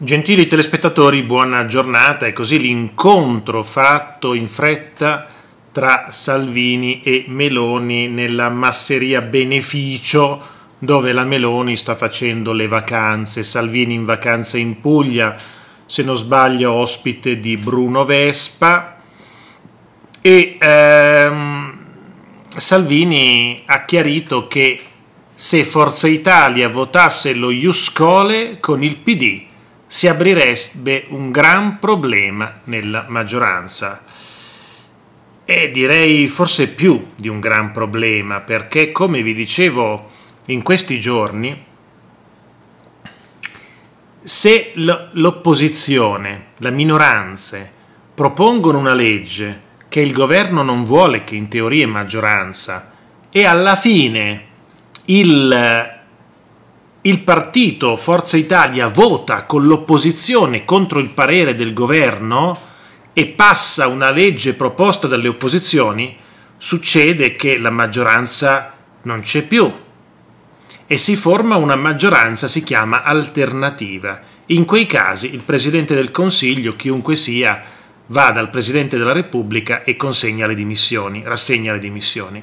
Gentili telespettatori, buona giornata. E così l'incontro fatto in fretta tra Salvini e Meloni nella masseria beneficio dove la Meloni sta facendo le vacanze. Salvini in vacanza in Puglia, se non sbaglio ospite di Bruno Vespa. E ehm, Salvini ha chiarito che se Forza Italia votasse lo Iuscole con il PD si aprirebbe un gran problema nella maggioranza. E direi forse più di un gran problema, perché come vi dicevo in questi giorni, se l'opposizione, la minoranza, propongono una legge che il governo non vuole che in teoria è maggioranza e alla fine il il partito Forza Italia vota con l'opposizione contro il parere del governo e passa una legge proposta dalle opposizioni, succede che la maggioranza non c'è più e si forma una maggioranza, si chiama alternativa. In quei casi il Presidente del Consiglio, chiunque sia, va dal Presidente della Repubblica e consegna le dimissioni, rassegna le dimissioni.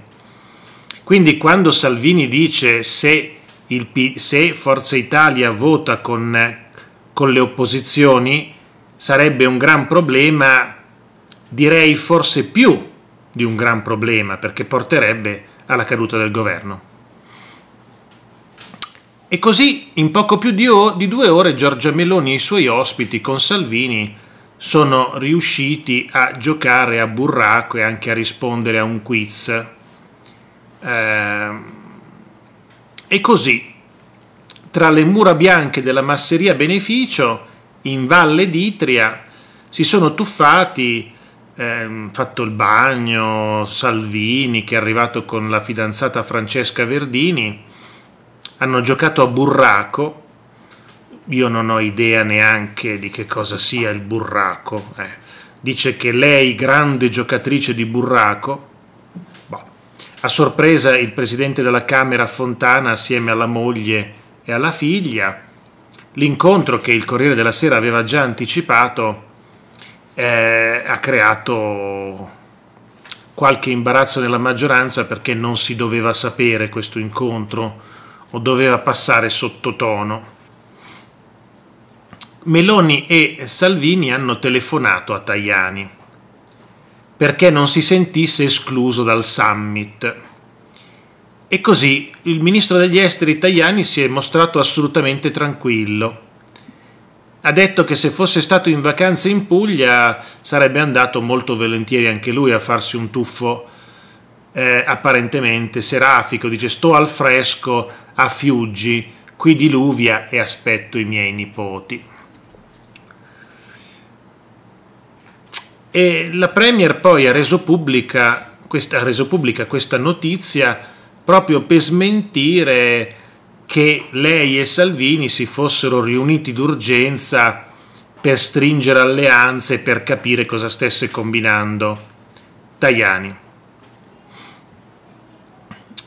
Quindi quando Salvini dice se P- se Forza Italia vota con, con le opposizioni sarebbe un gran problema, direi forse più di un gran problema, perché porterebbe alla caduta del governo. E così, in poco più di, o- di due ore, Giorgia Meloni e i suoi ospiti con Salvini sono riusciti a giocare a burraco e anche a rispondere a un quiz. Eh, e così, tra le mura bianche della masseria Beneficio, in Valle d'Itria, si sono tuffati, ehm, fatto il bagno, Salvini che è arrivato con la fidanzata Francesca Verdini, hanno giocato a burraco, io non ho idea neanche di che cosa sia il burraco, eh. dice che lei grande giocatrice di burraco, a sorpresa il presidente della Camera Fontana assieme alla moglie e alla figlia, l'incontro che il Corriere della Sera aveva già anticipato eh, ha creato qualche imbarazzo nella maggioranza perché non si doveva sapere questo incontro o doveva passare sottotono. Meloni e Salvini hanno telefonato a Tajani perché non si sentisse escluso dal summit. E così il ministro degli esteri Tajani si è mostrato assolutamente tranquillo. Ha detto che se fosse stato in vacanza in Puglia sarebbe andato molto volentieri anche lui a farsi un tuffo eh, apparentemente serafico. Dice sto al fresco a Fiuggi, qui diluvia e aspetto i miei nipoti. E la Premier poi ha reso pubblica questa, ha reso pubblica questa notizia proprio per smentire che lei e Salvini si fossero riuniti d'urgenza per stringere alleanze per capire cosa stesse combinando Tajani.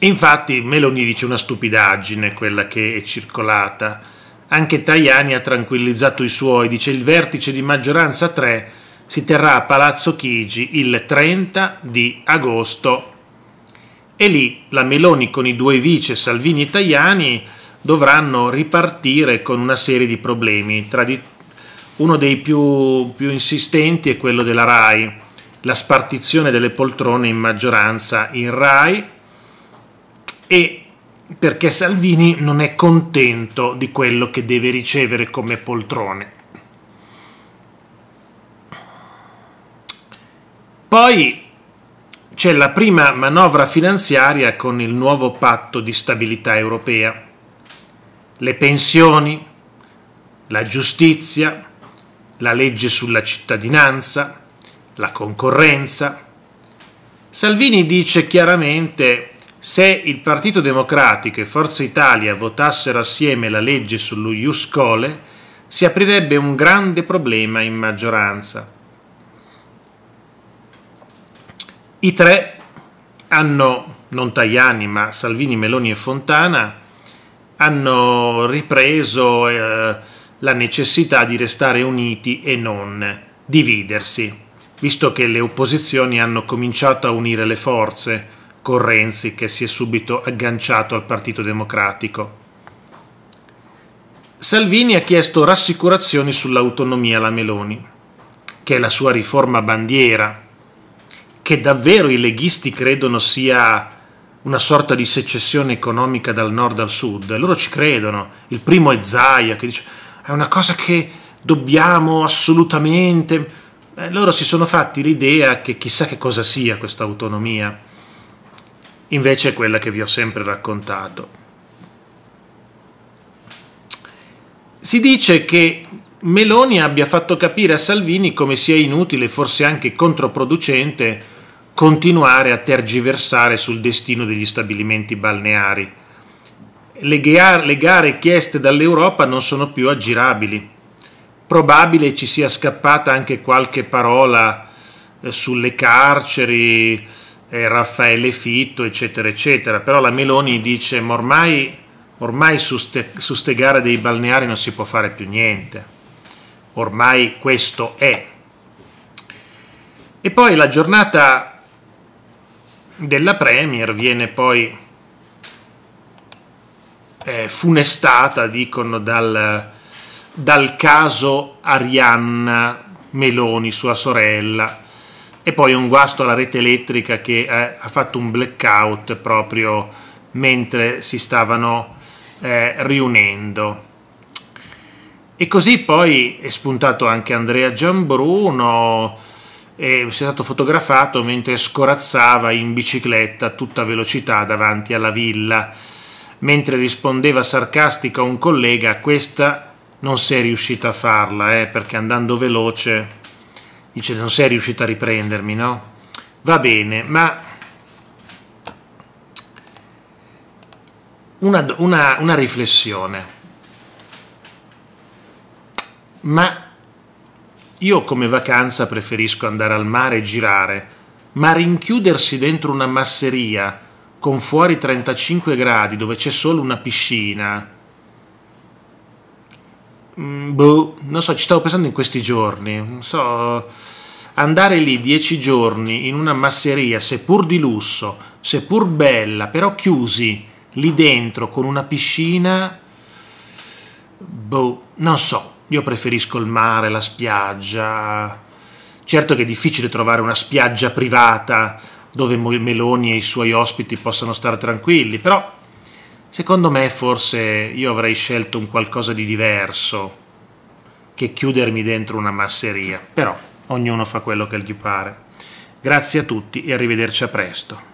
Infatti Meloni dice una stupidaggine quella che è circolata. Anche Tajani ha tranquillizzato i suoi, dice il vertice di maggioranza 3 si terrà a Palazzo Chigi il 30 di agosto e lì la Meloni con i due vice Salvini e Tajani dovranno ripartire con una serie di problemi. uno dei più, più insistenti è quello della RAI, la spartizione delle poltrone in maggioranza in RAI e perché Salvini non è contento di quello che deve ricevere come poltrone Poi c'è la prima manovra finanziaria con il nuovo patto di stabilità europea. Le pensioni, la giustizia, la legge sulla cittadinanza, la concorrenza. Salvini dice chiaramente se il Partito Democratico e Forza Italia votassero assieme la legge sullo Ius si aprirebbe un grande problema in maggioranza I tre hanno, non Tajani, ma Salvini, Meloni e Fontana, hanno ripreso eh, la necessità di restare uniti e non dividersi, visto che le opposizioni hanno cominciato a unire le forze con Renzi che si è subito agganciato al Partito Democratico. Salvini ha chiesto rassicurazioni sull'autonomia alla Meloni, che è la sua riforma bandiera che davvero i leghisti credono sia una sorta di secessione economica dal nord al sud. Loro ci credono. Il primo è Zaia che dice è una cosa che dobbiamo assolutamente. Eh, loro si sono fatti l'idea che chissà che cosa sia questa autonomia. Invece è quella che vi ho sempre raccontato. Si dice che Meloni abbia fatto capire a Salvini come sia inutile, forse anche controproducente, continuare a tergiversare sul destino degli stabilimenti balneari. Le gare, le gare chieste dall'Europa non sono più aggirabili. Probabile ci sia scappata anche qualche parola eh, sulle carceri, eh, Raffaele Fitto, eccetera, eccetera. Però la Meloni dice: Ma ormai, ormai su, ste, su ste gare dei balneari non si può fare più niente. Ormai questo è. E poi la giornata della Premier viene poi eh, funestata, dicono, dal, dal caso Arianna Meloni, sua sorella, e poi un guasto alla rete elettrica che eh, ha fatto un blackout proprio mentre si stavano eh, riunendo. E così poi è spuntato anche Andrea Giambruno, e si è stato fotografato mentre scorazzava in bicicletta a tutta velocità davanti alla villa. Mentre rispondeva sarcastico a un collega, questa non si è riuscita a farla, eh, perché andando veloce, dice, non sei riuscita a riprendermi, no? Va bene, ma una, una, una riflessione. Ma io come vacanza preferisco andare al mare e girare, ma rinchiudersi dentro una masseria con fuori 35 gradi dove c'è solo una piscina. Mm, boh, non so, ci stavo pensando in questi giorni. Non so andare lì dieci giorni in una masseria, seppur di lusso, seppur bella, però chiusi lì dentro con una piscina, boh, non so, io preferisco il mare, la spiaggia. Certo che è difficile trovare una spiaggia privata dove Meloni e i suoi ospiti possano stare tranquilli, però secondo me forse io avrei scelto un qualcosa di diverso che chiudermi dentro una masseria. Però ognuno fa quello che gli pare. Grazie a tutti e arrivederci a presto.